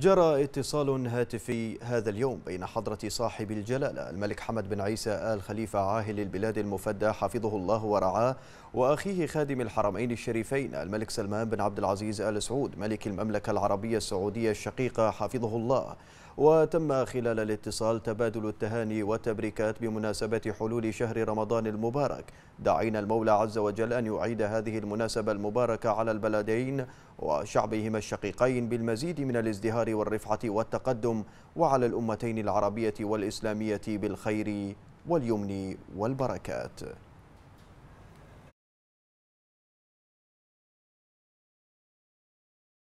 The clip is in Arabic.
جرى اتصال هاتفي هذا اليوم بين حضرة صاحب الجلالة الملك حمد بن عيسى آل خليفة عاهل البلاد المفدى حفظه الله ورعاه وأخيه خادم الحرمين الشريفين الملك سلمان بن عبد العزيز آل سعود ملك المملكة العربية السعودية الشقيقة حفظه الله وتم خلال الاتصال تبادل التهاني والتبريكات بمناسبة حلول شهر رمضان المبارك دعينا المولى عز وجل أن يعيد هذه المناسبة المباركة على البلدين وشعبهما الشقيقين بالمزيد من الازدهار والرفعة والتقدم وعلى الأمتين العربية والإسلامية بالخير واليمن والبركات